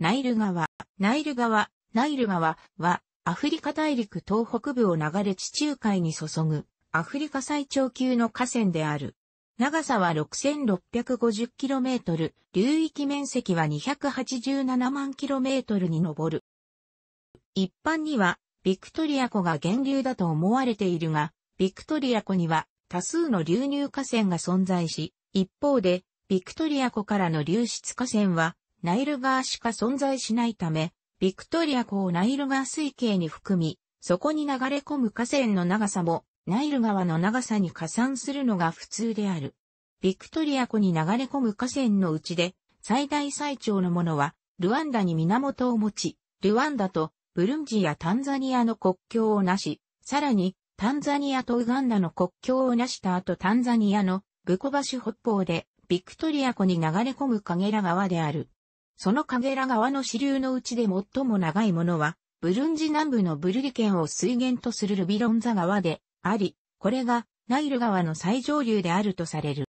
ナイル川、ナイル川、ナイル川は、アフリカ大陸東北部を流れ地中海に注ぐ、アフリカ最長級の河川である。長さは 6650km、流域面積は287万 km に上る。一般には、ビクトリア湖が源流だと思われているが、ビクトリア湖には多数の流入河川が存在し、一方で、ビクトリア湖からの流出河川はナイル川しか存在しないため、ビクトリア湖をナイル川水系に含み、そこに流れ込む河川の長さも、ナイル川の長さに加算するのが普通である。ビクトリア湖に流れ込む河川のうちで、最大最長のものは、ルワンダに源を持ち、ルワンダとブルンジやタンザニアの国境をなし、さらに、タンザニアとウガンダの国境をなした後タンザニアのブコバシ北方で、ビクトリア湖に流れ込むカゲラ川である。そのカゲラ川の支流のうちで最も長いものは、ブルンジ南部のブルリ県を水源とするルビロンザ川であり、これがナイル川の最上流であるとされる。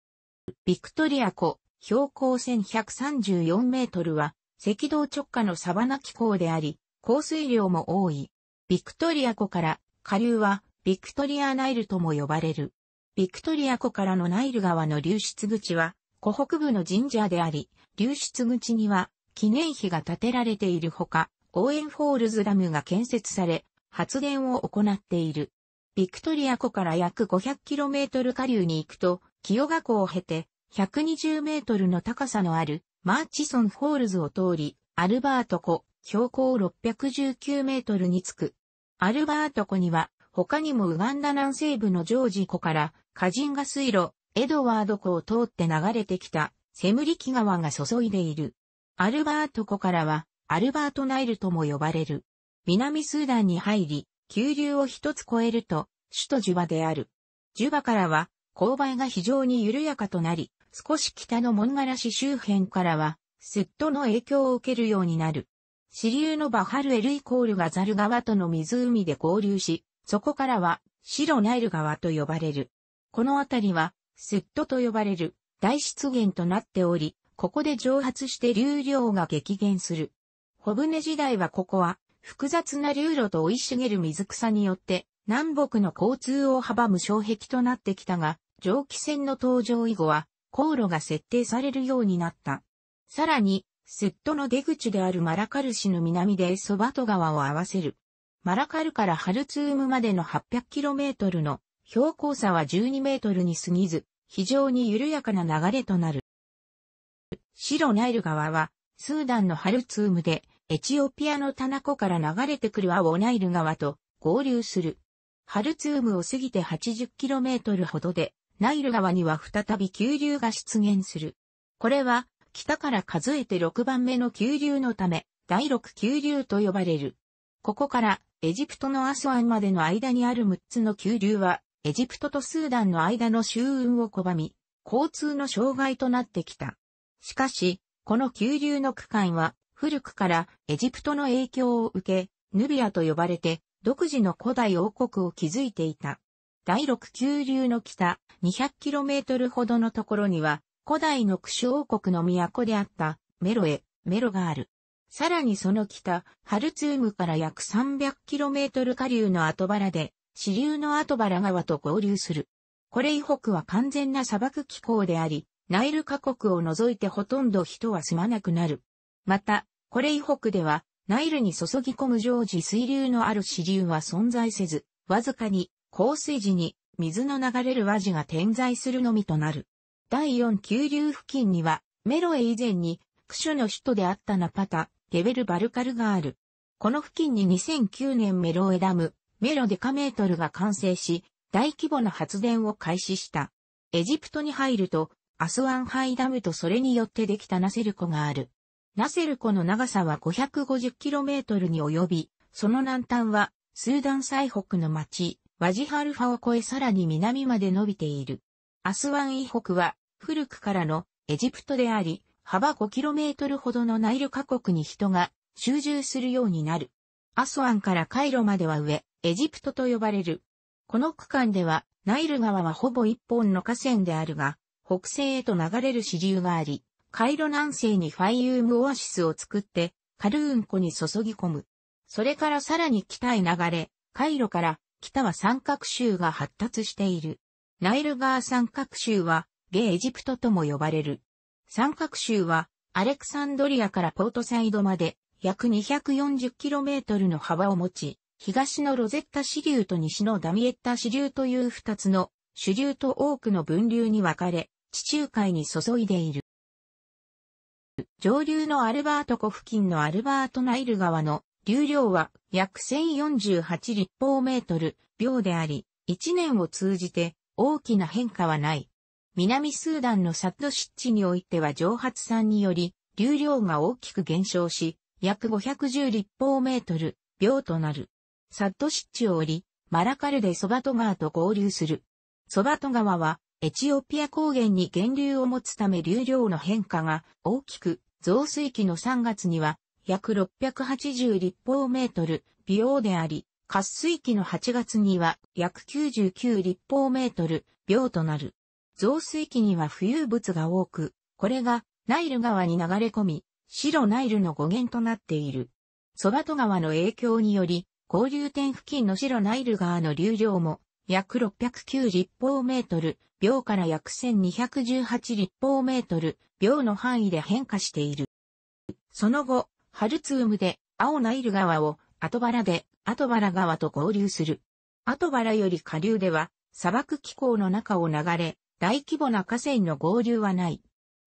ビクトリア湖、標高1134メートルは、赤道直下のサバナ気候であり、降水量も多い。ビクトリア湖から下流はビクトリアナイルとも呼ばれる。ビクトリア湖からのナイル川の流出口は、湖北部の神社であり、流出口には記念碑が建てられているほか、オーエンフォールズダムが建設され、発電を行っている。ビクトリア湖から約 500km 下流に行くと、清河湖を経て、120メートルの高さのあるマーチソンホールズを通り、アルバート湖、標高619メートルに着く。アルバート湖には、他にもウガンダ南西部のジョージ湖から、カジンガ水路、エドワード湖を通って流れてきた、セムリキ川が注いでいる。アルバート湖からは、アルバートナイルとも呼ばれる。南スーダンに入り、急流を一つ越えると、首都ジュバである。ジュバからは、勾配が非常に緩やかとなり、少し北の門柄市周辺からは、スットの影響を受けるようになる。支流のバハルエルイコールがザル川との湖で合流し、そこからは、白ナイル川と呼ばれる。この辺りは、スットと呼ばれる大湿原となっており、ここで蒸発して流量が激減する。小舟時代はここは、複雑な流路と生い茂る水草によって、南北の交通を阻む障壁となってきたが、蒸気船の登場以後は、航路が設定されるようになった。さらに、セットの出口であるマラカル市の南でソバト川を合わせる。マラカルからハルツームまでの 800km の標高差は 12m に過ぎず、非常に緩やかな流れとなる。白ナイル川は、スーダンのハルツームで、エチオピアのタナコから流れてくる青ナイル川と合流する。ハルツームを過ぎて 80km ほどで、ナイル川には再び急流が出現する。これは、北から数えて6番目の急流のため、第6急流と呼ばれる。ここから、エジプトのアスワンまでの間にある6つの急流は、エジプトとスーダンの間の周運を拒み、交通の障害となってきた。しかし、この急流の区間は古くからエジプトの影響を受け、ヌビアと呼ばれて独自の古代王国を築いていた。第六急流の北 200km ほどのところには古代のクシュ王国の都であったメロエ、メロがある。さらにその北、ハルツームから約 300km 下流の後腹で、支流の後腹川と合流する。これ以北は完全な砂漠気候であり、ナイル河国を除いてほとんど人は住まなくなる。また、これ以北では、ナイルに注ぎ込む常時水流のある支流は存在せず、わずかに、降水時に、水の流れる和地が点在するのみとなる。第4急流付近には、メロエ以前に、クシュの首都であったナパタ、ゲベルバルカルがある。この付近に2009年メロエダム、メロデカメートルが完成し、大規模な発電を開始した。エジプトに入ると、アスワンハイダムとそれによってできたナセル湖がある。ナセル湖の長さは 550km に及び、その南端は、スーダン最北の町、ワジハルファを越えさらに南まで伸びている。アスワン以北は、古くからのエジプトであり、幅 5km ほどのナイルカ国に人が集中するようになる。アスワンからカイロまでは上、エジプトと呼ばれる。この区間では、ナイル川はほぼ一本の河川であるが、北西へと流れる支流があり、カイロ南西にファイユームオアシスを作って、カルーン湖に注ぎ込む。それからさらに北へ流れ、カイロから北は三角州が発達している。ナイル川三角州は、ゲエジプトとも呼ばれる。三角州は、アレクサンドリアからポートサイドまで、約 240km の幅を持ち、東のロゼッタ支流と西のダミエッタ支流という二つの主流と多くの分流に分かれ、地中海に注いでいる。上流のアルバート湖付近のアルバートナイル川の流量は約1048立方メートル秒であり、1年を通じて大きな変化はない。南スーダンのサッド湿地においては蒸発産により流量が大きく減少し、約510立方メートル秒となる。サッド湿地を降り、マラカルでソバト川と合流する。ソバト川はエチオピア高原に源流を持つため流量の変化が大きく、増水期の3月には約680立方メートル微量であり、滑水期の8月には約99立方メートル秒となる。増水期には浮遊物が多く、これがナイル川に流れ込み、白ナイルの語源となっている。ソバト川の影響により、交流点付近の白ナイル川の流量も約609立方メートル、秒から約1218立方メートル、秒の範囲で変化している。その後、ハルツームで、青ナイル川を、後原で、後原川と合流する。後原より下流では、砂漠気候の中を流れ、大規模な河川の合流はない。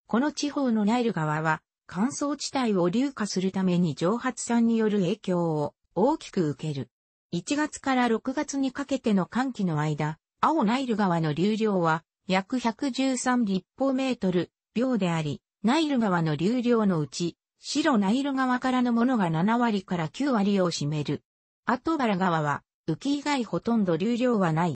この地方のナイル川は、乾燥地帯を流化するために蒸発酸による影響を大きく受ける。1月から6月にかけての寒気の間、青ナイル川の流量は約113立方メートル秒であり、ナイル川の流量のうち、白ナイル川からのものが7割から9割を占める。後原川は、浮き以外ほとんど流量はない。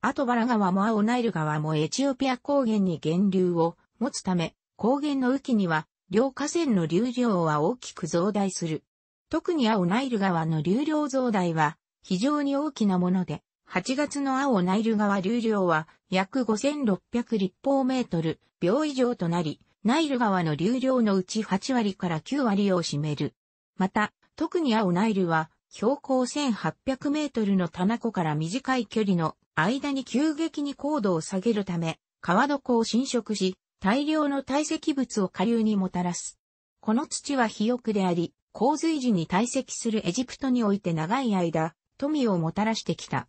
後原川も青ナイル川もエチオピア高原に源流を持つため、高原の浮きには、両河川の流量は大きく増大する。特に青ナイル川の流量増大は非常に大きなもので、8月の青ナイル川流量は約5600立方メートル秒以上となり、ナイル川の流量のうち8割から9割を占める。また、特に青ナイルは標高1800メートルの棚湖から短い距離の間に急激に高度を下げるため、川床を侵食し、大量の堆積物を下流にもたらす。この土は肥沃であり、洪水時に堆積するエジプトにおいて長い間、富をもたらしてきた。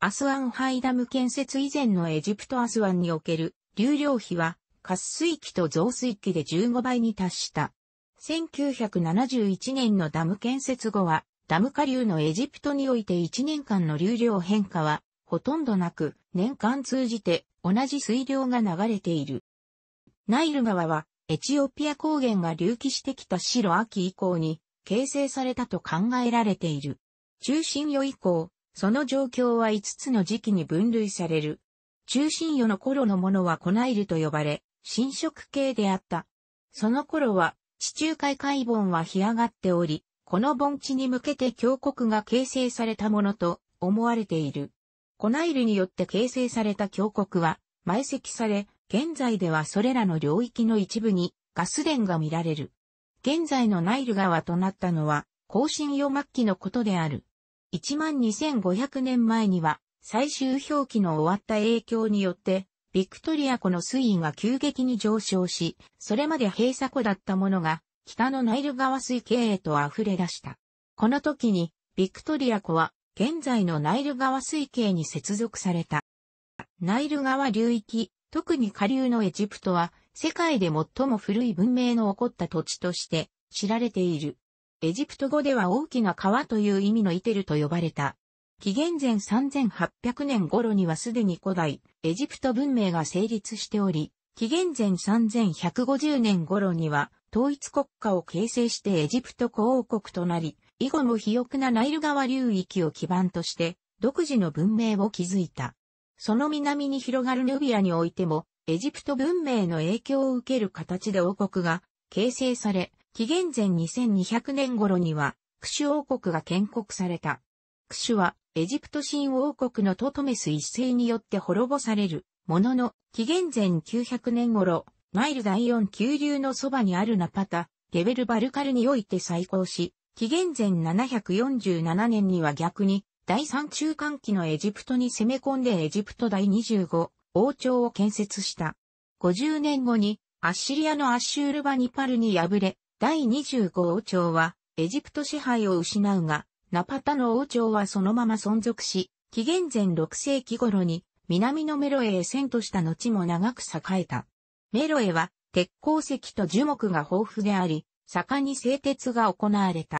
アスワンハイダム建設以前のエジプトアスワンにおける流量比は、滑水期と増水期で15倍に達した。1971年のダム建設後は、ダム下流のエジプトにおいて1年間の流量変化は、ほとんどなく、年間通じて同じ水量が流れている。ナイル川は、エチオピア高原が隆起してきた白秋以降に、形成されたと考えられている。中心世以降、その状況は5つの時期に分類される。中心世の頃のものはコナイルと呼ばれ、侵食系であった。その頃は、地中海海盆は干上がっており、この盆地に向けて峡谷が形成されたものと思われている。コナイルによって形成された峡谷は埋積され、現在ではそれらの領域の一部にガス田が見られる。現在のナイル川となったのは、更新用末期のことである。12500年前には、最終表記の終わった影響によって、ビクトリア湖の水位が急激に上昇し、それまで閉鎖湖だったものが、北のナイル川水系へと溢れ出した。この時に、ビクトリア湖は、現在のナイル川水系に接続された。ナイル川流域、特に下流のエジプトは、世界で最も古い文明の起こった土地として知られている。エジプト語では大きな川という意味のイテルと呼ばれた。紀元前3800年頃にはすでに古代エジプト文明が成立しており、紀元前3150年頃には統一国家を形成してエジプト古王国となり、以後も肥沃なナイル川流域を基盤として独自の文明を築いた。その南に広がるヌビアにおいてもエジプト文明の影響を受ける形で王国が形成され、紀元前2200年頃には、クシュ王国が建国された。クシュは、エジプト新王国のトトメス一世によって滅ぼされる、ものの、紀元前900年頃、ナイル第4急流のそばにあるナパタ、ゲベルバルカルにおいて再興し、紀元前747年には逆に、第三中間期のエジプトに攻め込んでエジプト第25王朝を建設した。50年後にアッシリアのアッシュールバニパルに敗れ、第25王朝はエジプト支配を失うが、ナパタの王朝はそのまま存続し、紀元前6世紀頃に南のメロエへ遷都した後も長く栄えた。メロエは鉄鉱石と樹木が豊富であり、盛んに製鉄が行われた。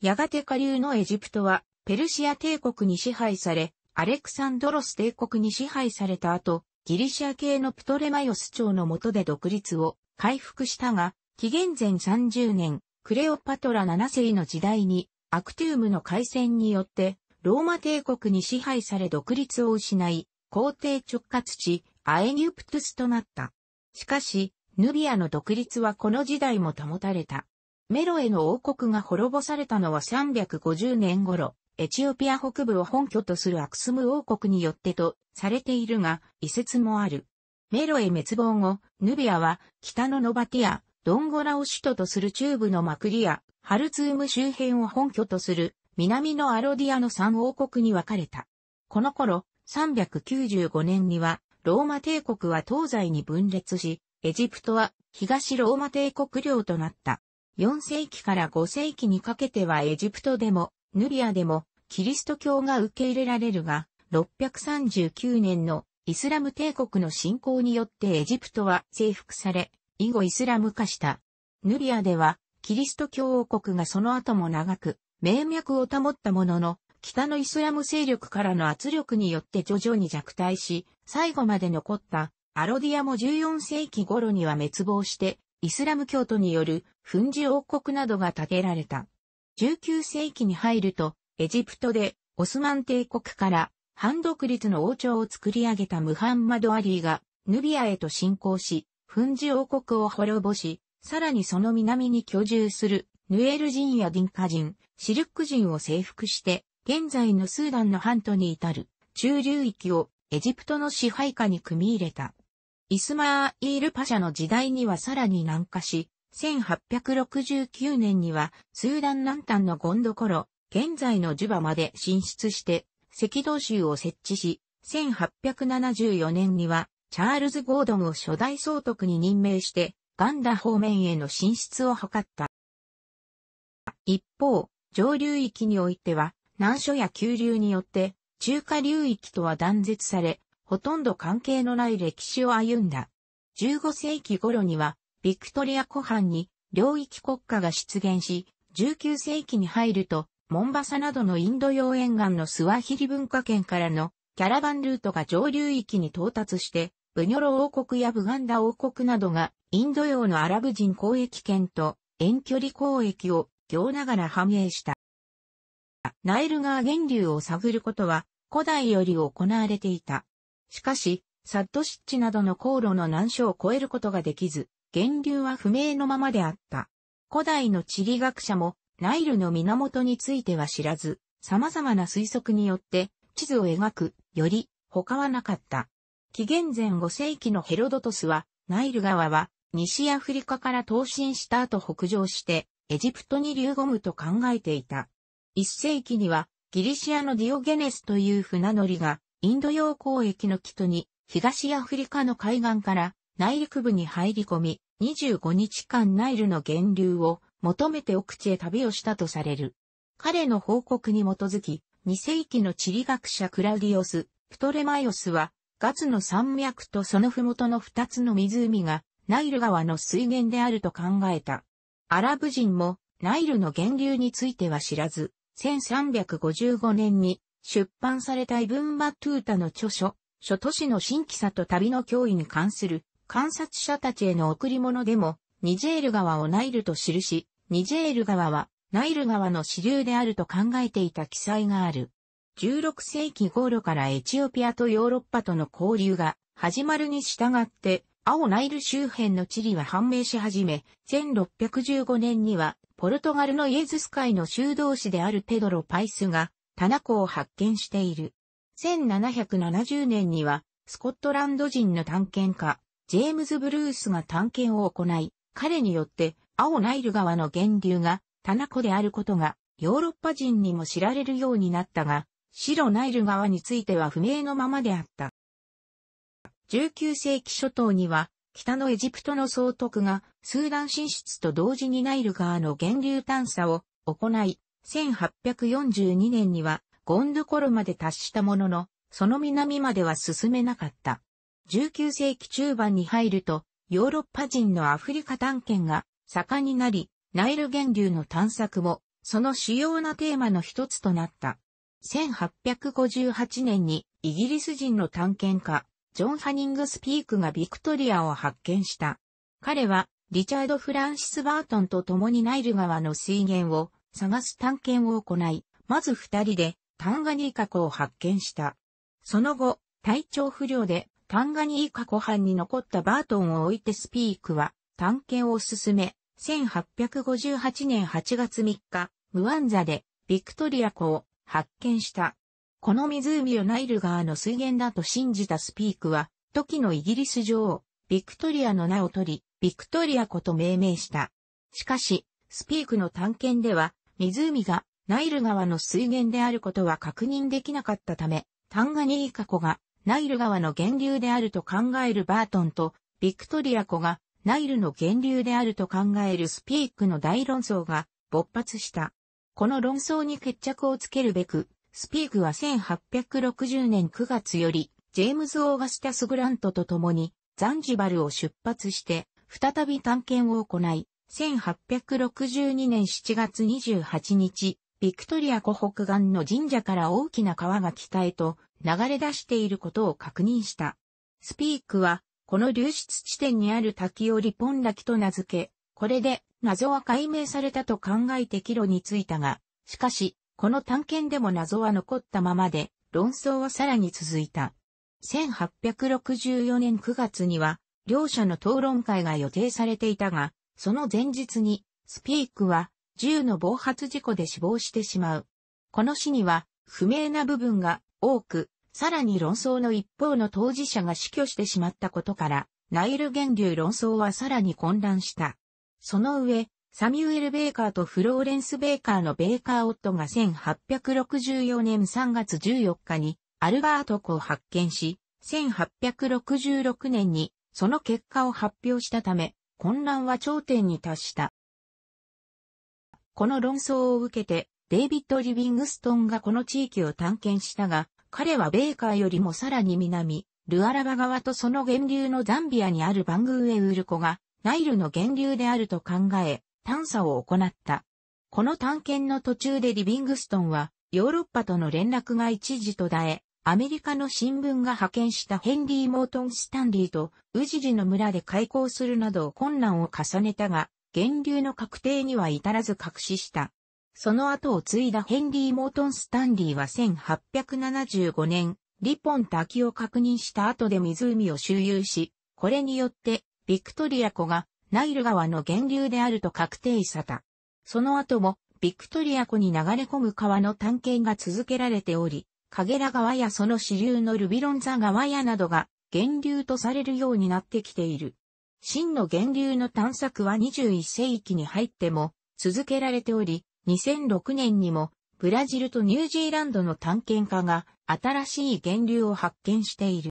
やがて下流のエジプトはペルシア帝国に支配され、アレクサンドロス帝国に支配された後、ギリシア系のプトレマヨス朝の下で独立を回復したが、紀元前30年、クレオパトラ7世の時代に、アクティウムの海戦によって、ローマ帝国に支配され独立を失い、皇帝直轄地、アエニュプトゥスとなった。しかし、ヌビアの独立はこの時代も保たれた。メロエの王国が滅ぼされたのは350年頃、エチオピア北部を本拠とするアクスム王国によってとされているが、遺説もある。メロへ滅亡後、ヌビアは北のノバティア、ドンゴラを首都とする中部のマクリア、ハルツーム周辺を本拠とする南のアロディアの三王国に分かれた。この頃、395年には、ローマ帝国は東西に分裂し、エジプトは東ローマ帝国領となった。4世紀から5世紀にかけてはエジプトでもヌビアでもキリスト教が受け入れられるが、639年のイスラム帝国の侵攻によってエジプトは征服され、以後イスラム化した。ヌビアでは、キリスト教王国がその後も長く、名脈を保ったものの、北のイスラム勢力からの圧力によって徐々に弱体し、最後まで残ったアロディアも14世紀頃には滅亡して、イスラム教徒による粉事王国などが建てられた。19世紀に入ると、エジプトでオスマン帝国から反独立の王朝を作り上げたムハンマド・アリーがヌビアへと侵攻し、フンジ王国を滅ぼし、さらにその南に居住するヌエル人やディンカ人、シルク人を征服して、現在のスーダンの半島に至る中流域をエジプトの支配下に組み入れた。イスマーイールパシャの時代にはさらに南下し、1869年にはスーダン南端のゴンドコロ、現在のジュバまで進出して、赤道州を設置し、1874年にはチャールズ・ゴードンを初代総督に任命して、ガンダ方面への進出を図った。一方、上流域においては、難所や急流によって、中華流域とは断絶され、ほとんど関係のない歴史を歩んだ。15世紀頃には、ビクトリア湖畔に領域国家が出現し、19世紀に入ると、モンバサなどのインド洋沿岸のスワヒリ文化圏からのキャラバンルートが上流域に到達して、ブニョロ王国やブガンダ王国などがインド洋のアラブ人交易圏と遠距離交易を行ながら繁栄した。ナイル川源流を探ることは古代より行われていた。しかし、サッドシッチなどの航路の難所を越えることができず、源流は不明のままであった。古代の地理学者もナイルの源については知らず、様々な推測によって地図を描くより他はなかった。紀元前5世紀のヘロドトスは、ナイル川は西アフリカから東進した後北上してエジプトに流ゴムと考えていた。1世紀にはギリシアのディオゲネスという船乗りがインド洋交易の基礎に東アフリカの海岸から内陸部に入り込み、25日間ナイルの源流を求めて奥地へ旅をしたとされる。彼の報告に基づき、2世紀の地理学者クラウディオス、プトレマイオスは、ガツの山脈とその麓の2つの湖が、ナイル川の水源であると考えた。アラブ人も、ナイルの源流については知らず、1355年に出版されたイブン・バトゥータの著書、諸都市の新規さと旅の脅威に関する観察者たちへの贈り物でも、ニジェール川をナイルと記し、ニジェール川はナイル川の支流であると考えていた記載がある。16世紀頃からエチオピアとヨーロッパとの交流が始まるに従って、青ナイル周辺の地理は判明し始め、1615年にはポルトガルのイエズス会の修道士であるペドロ・パイスが、タナを発見している。1770年には、スコットランド人の探検家、ジェームズ・ブルースが探検を行い、彼によって青ナイル川の源流がタナ湖であることがヨーロッパ人にも知られるようになったが、白ナイル川については不明のままであった。19世紀初頭には、北のエジプトの総督がスーダン進出と同時にナイル川の源流探査を行い、1842年にはゴンドコロまで達したものの、その南までは進めなかった。19世紀中盤に入ると、ヨーロッパ人のアフリカ探検が盛んになり、ナイル源流の探索も、その主要なテーマの一つとなった。1858年にイギリス人の探検家、ジョン・ハニングスピークがビクトリアを発見した。彼は、リチャード・フランシス・バートンと共にナイル川の水源を探す探検を行い、まず二人でタンガニーカ湖を発見した。その後、体調不良でタンガニーカ湖畔に残ったバートンを置いてスピークは探検を進め、1858年8月3日、ムワンザでビクトリア湖を発見した。この湖をナイル川の水源だと信じたスピークは、時のイギリス女王、ビクトリアの名を取り、ビクトリア湖と命名した。しかし、スピークの探検では、湖がナイル川の水源であることは確認できなかったため、タンガニーカ湖がナイル川の源流であると考えるバートンと、ビクトリア湖がナイルの源流であると考えるスピークの大論争が勃発した。この論争に決着をつけるべく、スピークは1860年9月より、ジェームズ・オーガスタス・グラントと共に、ザンジバルを出発して、再び探検を行い、1862年7月28日、ビクトリア湖北岸の神社から大きな川が北へと流れ出していることを確認した。スピークは、この流出地点にある滝をリポン滝と名付け、これで謎は解明されたと考えて帰路についたが、しかし、この探検でも謎は残ったままで、論争はさらに続いた。1864年9月には、両者の討論会が予定されていたが、その前日に、スピークは、銃の暴発事故で死亡してしまう。この死には、不明な部分が多く、さらに論争の一方の当事者が死去してしまったことから、ナイル源流論争はさらに混乱した。その上、サミュエル・ベーカーとフローレンス・ベーカーのベーカー夫が1864年3月14日にアルバート湖を発見し、1866年にその結果を発表したため、混乱は頂点に達した。この論争を受けて、デイビッド・リビングストンがこの地域を探検したが、彼はベーカーよりもさらに南、ルアラバ川とその源流のザンビアにあるバングーェウルコが、ナイルの源流であると考え、探査を行った。この探検の途中でリビングストンは、ヨーロッパとの連絡が一時途絶え、アメリカの新聞が派遣したヘンリー・モートン・スタンリーと、ウジリの村で開港するなど困難を重ねたが、源流の確定には至らず隠しした。その後を継いだヘンリー・モートン・スタンリーは1875年、リポン滝を確認した後で湖を周遊し、これによって、ビクトリア湖がナイル川の源流であると確定さた。その後も、ビクトリア湖に流れ込む川の探検が続けられており、カゲラ川やその支流のルビロンザ川やなどが源流とされるようになってきている。真の源流の探索は21世紀に入っても続けられており、2006年にも、ブラジルとニュージーランドの探検家が新しい源流を発見している。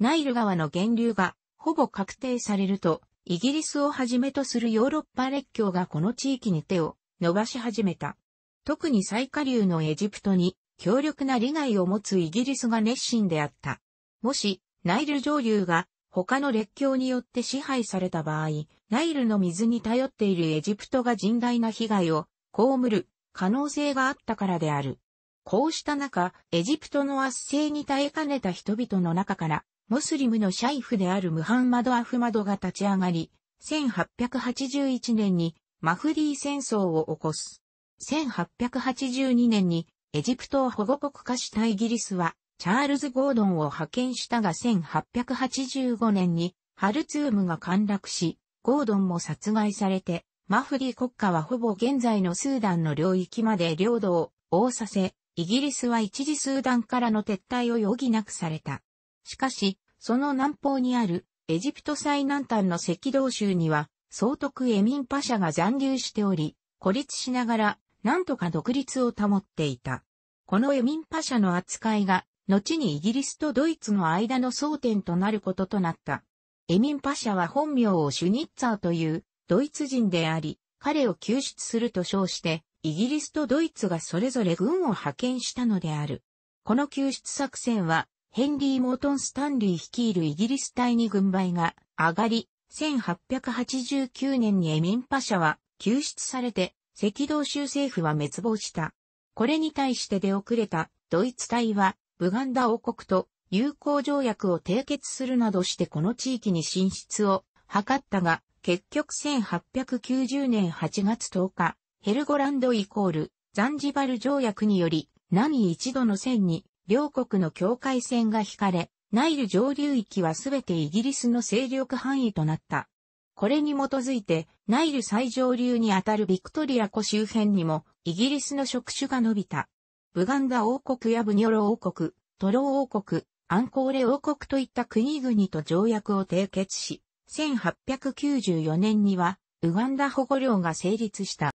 ナイル川の源流がほぼ確定されると、イギリスをはじめとするヨーロッパ列強がこの地域に手を伸ばし始めた。特に最下流のエジプトに強力な利害を持つイギリスが熱心であった。もし、ナイル上流が他の列強によって支配された場合、ナイルの水に頼っているエジプトが甚大な被害を被る可能性があったからである。こうした中、エジプトの圧政に耐えかねた人々の中から、ムスリムのシャイフであるムハンマド・アフマドが立ち上がり、1881年にマフディ戦争を起こす。1882年にエジプトを保護国化したイギリスは、チャールズ・ゴードンを派遣したが1885年にハルツームが陥落し、ゴードンも殺害されて、マフリー国家はほぼ現在のスーダンの領域まで領土を覆させ、イギリスは一時スーダンからの撤退を余儀なくされた。しかし、その南方にあるエジプト最南端の赤道州には、総督エミンパシャが残留しており、孤立しながら、なんとか独立を保っていた。このエミンパシャの扱いが、後にイギリスとドイツの間の争点となることとなった。エミンパシャは本名をシュニッツァーというドイツ人であり、彼を救出すると称して、イギリスとドイツがそれぞれ軍を派遣したのである。この救出作戦は、ヘンリー・モートン・スタンリー率いるイギリス隊に軍配が上がり、1889年にエミンパシャは救出されて、赤道州政府は滅亡した。これに対して出遅れたドイツ隊は、ブガンダ王国と友好条約を締結するなどしてこの地域に進出を図ったが、結局1890年8月10日、ヘルゴランドイコール、ザンジバル条約により、何一度の線に、両国の境界線が引かれ、ナイル上流域はすべてイギリスの勢力範囲となった。これに基づいて、ナイル最上流にあたるビクトリア湖周辺にも、イギリスの触手が伸びた。ブガンダ王国やブニョロ王国、トロ王国、アンコーレ王国といった国々と条約を締結し、1894年には、ウガンダ保護領が成立した。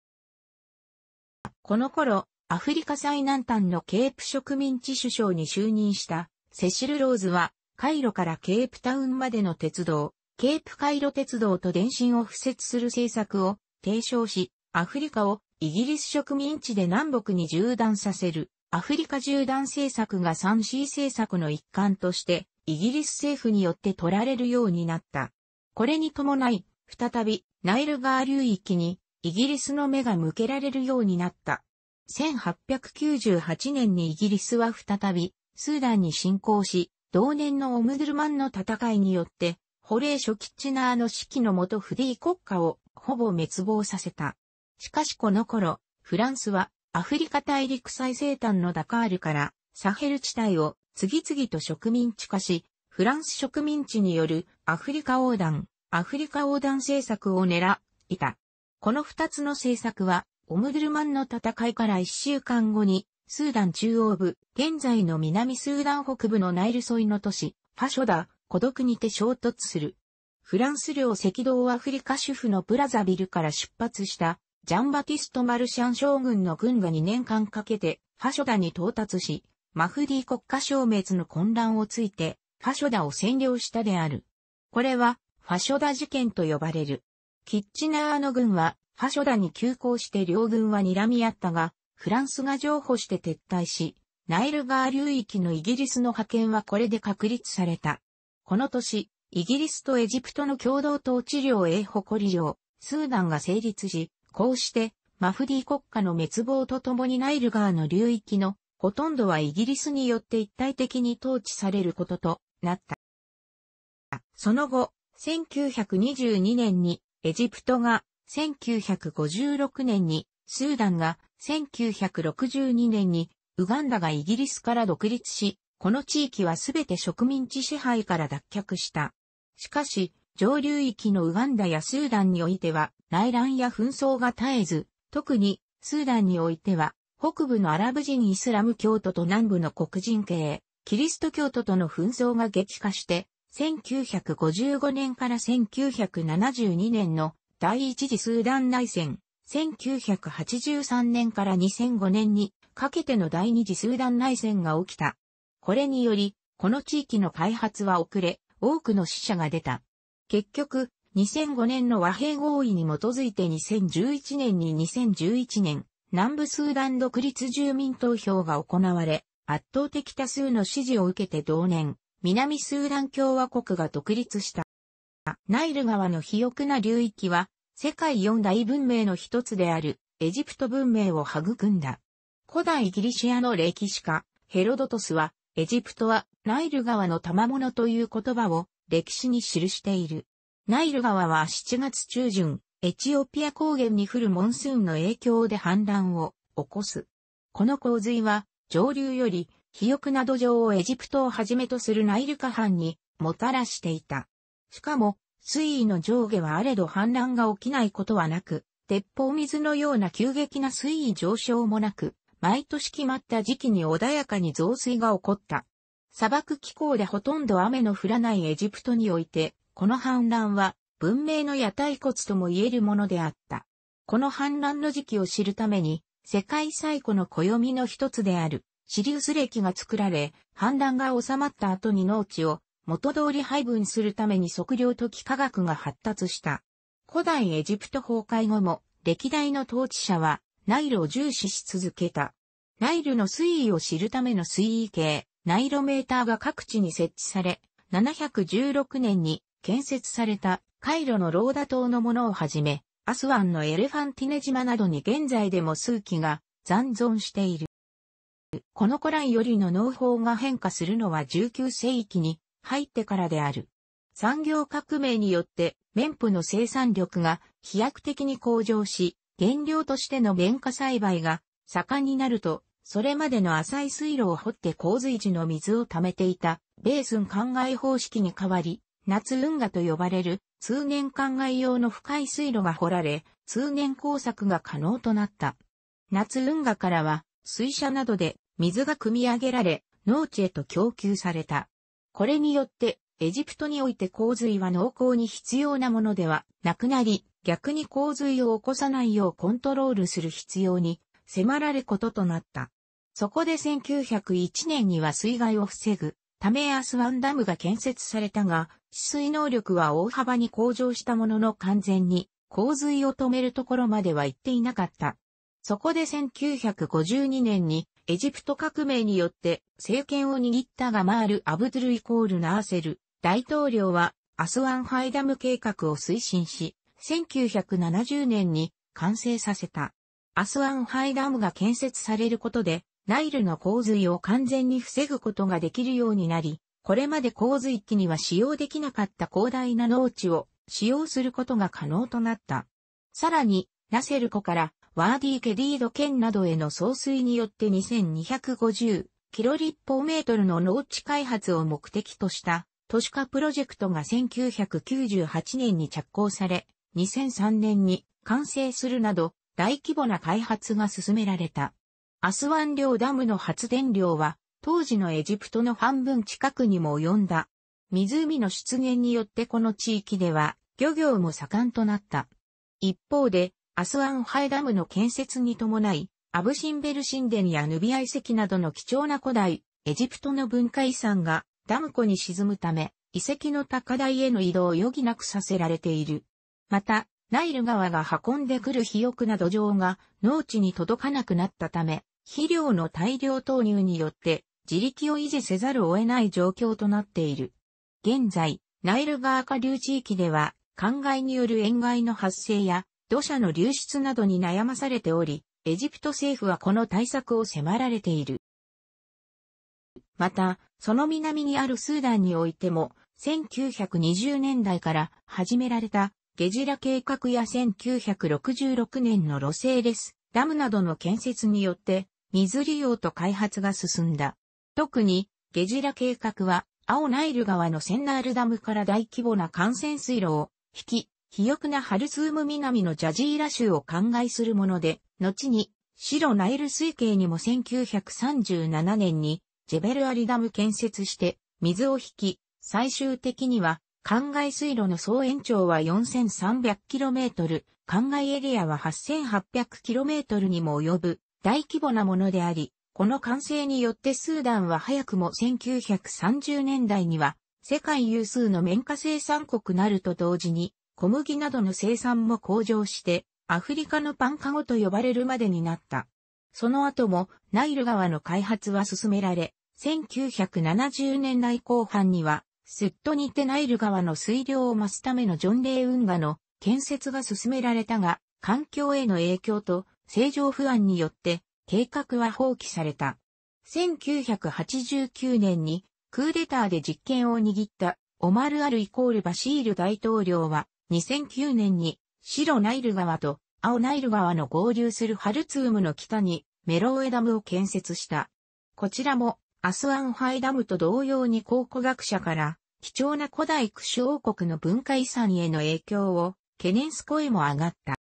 この頃、アフリカ最南端のケープ植民地首相に就任したセシル・ローズは、カイロからケープタウンまでの鉄道、ケープカイロ鉄道と電信を付設する政策を提唱し、アフリカをイギリス植民地で南北に縦断させる、アフリカ縦断政策が 3C 政策の一環として、イギリス政府によって取られるようになった。これに伴い、再びナイル川流域にイギリスの目が向けられるようになった。1898年にイギリスは再びスーダンに侵攻し、同年のオムドゥルマンの戦いによって、ホレーショ・キッチナーの指揮のもとフリー国家をほぼ滅亡させた。しかしこの頃、フランスはアフリカ大陸最西端のダカールからサヘル地帯を次々と植民地化し、フランス植民地によるアフリカ横断、アフリカ横断政策を狙いた。この二つの政策は、オムドゥルマンの戦いから一週間後に、スーダン中央部、現在の南スーダン北部のナイル沿いの都市、ファショダ、孤独にて衝突する。フランス領赤道アフリカ主婦のブラザビルから出発した、ジャンバティスト・マルシャン将軍の軍が2年間かけて、ファショダに到達し、マフディ国家消滅の混乱をついて、ファショダを占領したである。これは、ファショダ事件と呼ばれる。キッチナーの軍は、ファショダに急行して両軍は睨み合ったが、フランスが譲歩して撤退し、ナイル川流域のイギリスの派遣はこれで確立された。この年、イギリスとエジプトの共同統治領へ誇り領、スーダンが成立し、こうして、マフディ国家の滅亡とともにナイル川の流域のほとんどはイギリスによって一体的に統治されることとなった。その後、1922年にエジプトが、1956年にスーダンが、1962年にウガンダがイギリスから独立し、この地域はすべて植民地支配から脱却した。しかし、上流域のウガンダやスーダンにおいては、内乱や紛争が絶えず、特に、スーダンにおいては、北部のアラブ人イスラム教徒と南部の黒人系、キリスト教徒との紛争が激化して、1955年から1972年の第一次スーダン内戦、1983年から2005年にかけての第二次スーダン内戦が起きた。これにより、この地域の開発は遅れ、多くの死者が出た。結局、2005年の和平合意に基づいて2011年に2011年、南部スーダン独立住民投票が行われ、圧倒的多数の支持を受けて同年、南スーダン共和国が独立した。ナイル川の肥沃な流域は、世界四大文明の一つである、エジプト文明を育んだ。古代ギリシアの歴史家、ヘロドトスは、エジプトはナイル川の賜物という言葉を歴史に記している。ナイル川は7月中旬、エチオピア高原に降るモンスーンの影響で氾濫を起こす。この洪水は上流より、肥沃な土壌をエジプトをはじめとするナイル河畔にもたらしていた。しかも、水位の上下はあれど氾濫が起きないことはなく、鉄砲水のような急激な水位上昇もなく、毎年決まった時期に穏やかに増水が起こった。砂漠気候でほとんど雨の降らないエジプトにおいて、この氾濫は文明の屋台骨とも言えるものであった。この氾濫の時期を知るために、世界最古の暦の一つである、シリウス暦が作られ、反乱が収まった後に農地を元通り配分するために測量と幾何学が発達した。古代エジプト崩壊後も、歴代の統治者は、ナイルを重視し続けた。ナイルの水位を知るための水位計、ナイロメーターが各地に設置され、716年に建設されたカイロのローダ島のものをはじめ、アスワンのエレファンティネ島などに現在でも数基が残存している。この古来よりの農法が変化するのは19世紀に入ってからである。産業革命によって綿布の生産力が飛躍的に向上し、原料としての綿花栽培が盛んになると、それまでの浅い水路を掘って洪水時の水を溜めていた、レースン灌漑方式に変わり、夏運河と呼ばれる通年灌漑用の深い水路が掘られ、通年工作が可能となった。夏運河からは水車などで水が汲み上げられ、農地へと供給された。これによって、エジプトにおいて洪水は濃厚に必要なものではなくなり、逆に洪水を起こさないようコントロールする必要に迫られることとなった。そこで1901年には水害を防ぐためアスワンダムが建設されたが、治水能力は大幅に向上したものの完全に洪水を止めるところまでは行っていなかった。そこで1952年にエジプト革命によって政権を握ったガマール・アブドゥルイコール・ナーセル大統領はアスワンハイダム計画を推進し、1970年に完成させた。アスワンハイダムが建設されることでナイルの洪水を完全に防ぐことができるようになり、これまで洪水期には使用できなかった広大な農地を使用することが可能となった。さらに、ナセル湖からワーディ・ケディード県などへの送水によって2250キロ立方メートルの農地開発を目的とした都市化プロジェクトが1998年に着工され、2003年に完成するなど大規模な開発が進められた。アスワン領ダムの発電量は、当時のエジプトの半分近くにも及んだ。湖の出現によってこの地域では、漁業も盛んとなった。一方で、アスワンハイダムの建設に伴い、アブシンベル神殿やヌビア遺跡などの貴重な古代、エジプトの文化遺産がダム湖に沈むため、遺跡の高台への移動を余儀なくさせられている。また、ナイル川が運んでくる肥沃な土壌が農地に届かなくなったため、肥料の大量投入によって自力を維持せざるを得ない状況となっている。現在、ナイル川下流地域では、灌漑による塩害の発生や土砂の流出などに悩まされており、エジプト政府はこの対策を迫られている。また、その南にあるスーダンにおいても、1920年代から始められたゲジラ計画や1966年のロセーレス、ダムなどの建設によって、水利用と開発が進んだ。特に、ゲジラ計画は、青ナイル川のセンナールダムから大規模な幹線水路を引き、肥沃なハルツーム南のジャジーラ州を灌漑するもので、後に、白ナイル水系にも1937年に、ジェベルアリダム建設して、水を引き、最終的には、灌漑水路の総延長は 4300km、灌漑エリアは 8800km にも及ぶ大規模なものであり、この完成によってスーダンは早くも1930年代には世界有数の綿花生産国なると同時に小麦などの生産も向上してアフリカのパンカゴと呼ばれるまでになった。その後もナイル川の開発は進められ、1970年代後半にはスッドにてナイル川の水量を増すためのジョン・レイ運河の建設が進められたが、環境への影響と正常不安によって計画は放棄された。1989年にクーデターで実権を握ったオマル・アルイコール・バシール大統領は2009年に白ナイル川と青ナイル川の合流するハルツームの北にメロウエダムを建設した。こちらもアスワンハイダムと同様に考古学者から、貴重な古代クシュ王国の文化遺産への影響を懸念す声も上がった。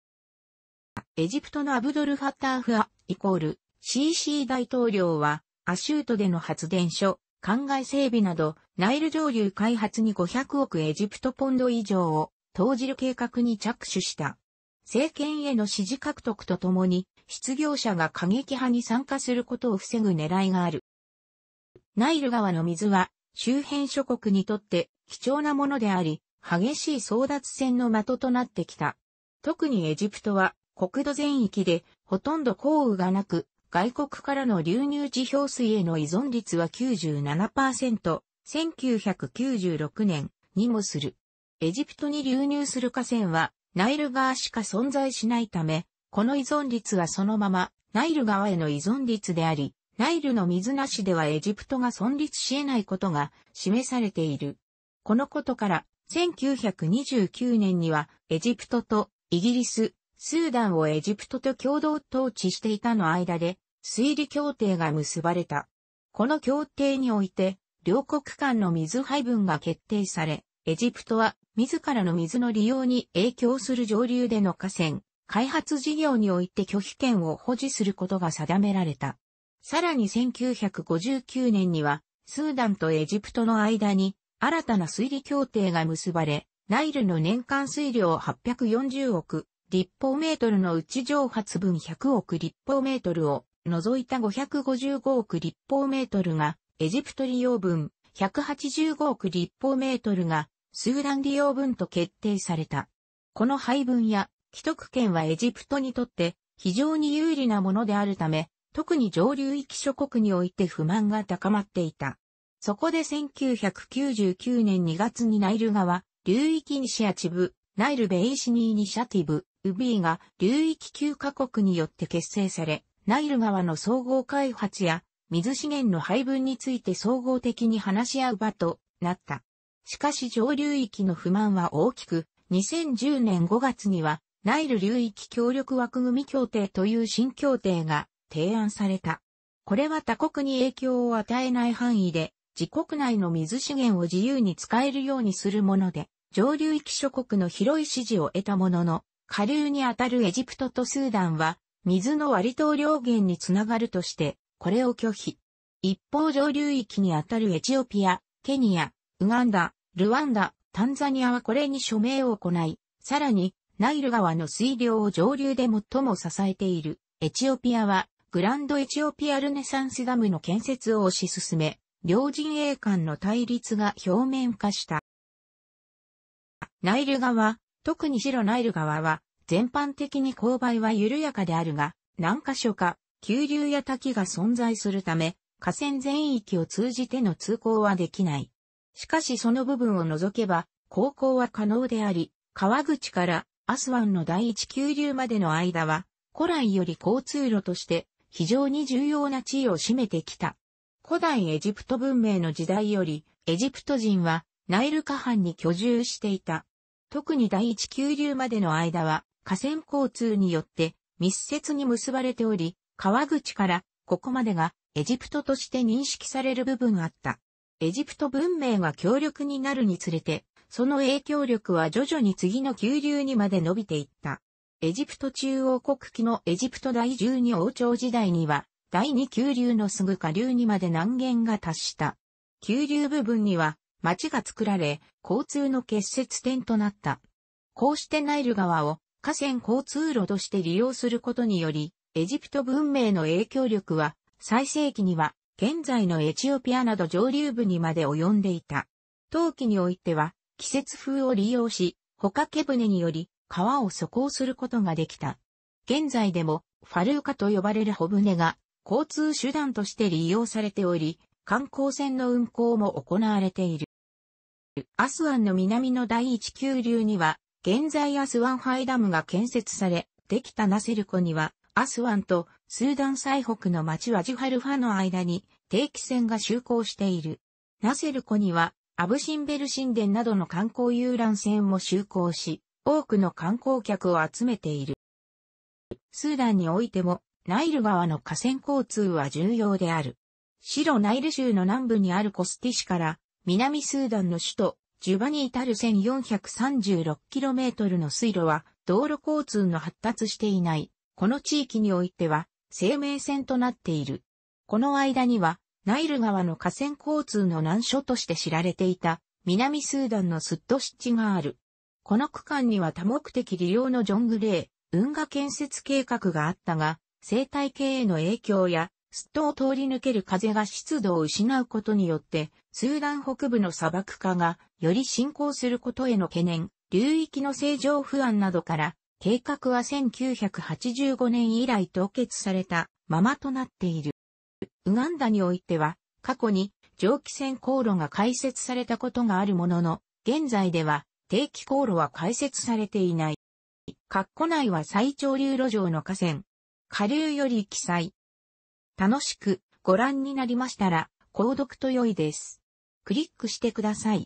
エジプトのアブドル・ファターフア、イコール、CC 大統領は、アシュートでの発電所、灌漑整備など、ナイル上流開発に500億エジプトポンド以上を投じる計画に着手した。政権への支持獲得とともに、失業者が過激派に参加することを防ぐ狙いがある。ナイル川の水は周辺諸国にとって貴重なものであり、激しい争奪戦の的となってきた。特にエジプトは国土全域でほとんど降雨がなく、外国からの流入地表水への依存率は97%、1996年にもする。エジプトに流入する河川はナイル川しか存在しないため、この依存率はそのままナイル川への依存率であり、ナイルの水なしではエジプトが存立し得ないことが示されている。このことから、1929年にはエジプトとイギリス、スーダンをエジプトと共同統治していたの間で、水利協定が結ばれた。この協定において、両国間の水配分が決定され、エジプトは自らの水の利用に影響する上流での河川、開発事業において拒否権を保持することが定められた。さらに1959年には、スーダンとエジプトの間に、新たな水利協定が結ばれ、ナイルの年間水量840億立方メートルのうち蒸発分100億立方メートルを除いた555億立方メートルがエジプト利用分、185億立方メートルがスーダン利用分と決定された。この配分や既得権はエジプトにとって非常に有利なものであるため、特に上流域諸国において不満が高まっていた。そこで1999年2月にナイル川、流域イニシアチブ、ナイルベイシニーニシアティブ、ウビーが流域9カ国によって結成され、ナイル川の総合開発や水資源の配分について総合的に話し合う場となった。しかし上流域の不満は大きく、2010年5月にはナイル流域協力枠組協定という新協定が提案された。これは他国に影響を与えない範囲で、自国内の水資源を自由に使えるようにするもので、上流域諸国の広い支持を得たものの、下流にあたるエジプトとスーダンは、水の割と量源につながるとして、これを拒否。一方上流域にあたるエチオピア、ケニア、ウガンダ、ルワンダ、タンザニアはこれに署名を行い、さらに、ナイル川の水量を上流で最も支えている、エチオピアは、グランドエチオピアルネサンスダムの建設を推し進め、両陣営間の対立が表面化した。ナイル川、特に白ナイル川は、全般的に勾配は緩やかであるが、何箇所か、急流や滝が存在するため、河川全域を通じての通行はできない。しかしその部分を除けば、航行は可能であり、川口からアスワンの第一急流までの間は、古来より交通路として非常に重要な地位を占めてきた。古代エジプト文明の時代より、エジプト人はナイル河畔に居住していた。特に第一急流までの間は、河川交通によって密接に結ばれており、川口からここまでがエジプトとして認識される部分あった。エジプト文明が強力になるにつれて、その影響力は徐々に次の急流にまで伸びていった。エジプト中央国旗のエジプト第12王朝時代には、第2急流のすぐ下流にまで南限が達した。急流部分には、町が作られ、交通の結節点となった。こうしてナイル川を河川交通路として利用することにより、エジプト文明の影響力は、最盛期には、現在のエチオピアなど上流部にまで及んでいた。陶器においては、季節風を利用し、ほかけ船により、川を疎行することができた。現在でも、ファルーカと呼ばれる小舟が、交通手段として利用されており、観光船の運航も行われている。アスワンの南の第一急流には、現在アスワンハイダムが建設され、できたナセル湖には、アスワンとスーダン最北の町ワジュハルファの間に定期船が就航している。ナセル湖には、アブシンベル神殿などの観光遊覧船も就航し、多くの観光客を集めている。スーダンにおいても、ナイル川の河川交通は重要である。白ナイル州の南部にあるコスティ市から、南スーダンの首都、ジュバに至る 1436km の水路は、道路交通の発達していない、この地域においては、生命線となっている。この間には、ナイル川の河川交通の難所として知られていた、南スーダンのスッド湿地がある。この区間には多目的利用のジョングレー、運河建設計画があったが、生態系への影響や、すっとを通り抜ける風が湿度を失うことによって、スーダン北部の砂漠化がより進行することへの懸念、流域の正常不安などから、計画は1985年以来凍結されたままとなっている。ウガンダにおいては、過去に蒸気船航路が開設されたことがあるものの、現在では定期航路は開設されていない。括弧内は最長流路上の河川。下流より記載。楽しくご覧になりましたら、購読と良いです。クリックしてください。